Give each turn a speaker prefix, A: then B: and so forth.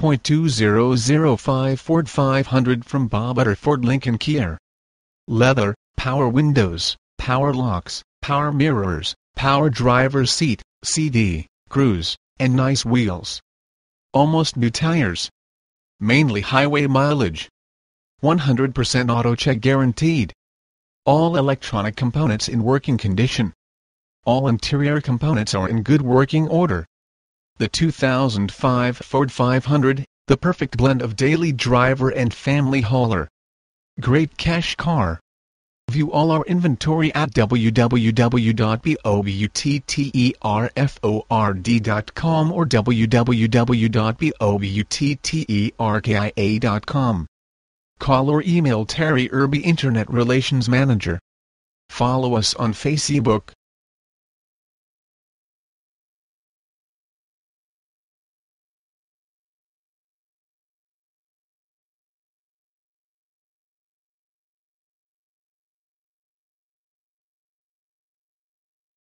A: .2005 Ford 500 from Bob Ford Lincoln Kier. Leather, power windows, power locks, power mirrors, power driver's seat, CD, cruise, and nice wheels. Almost new tires. Mainly highway mileage. 100% auto check guaranteed. All electronic components in working condition. All interior components are in good working order the 2005 Ford 500, the perfect blend of daily driver and family hauler. Great cash car. View all our inventory at www.bobutterford.com or www.bobutterkia.com. Call or email Terry Irby Internet Relations Manager. Follow us on Facebook,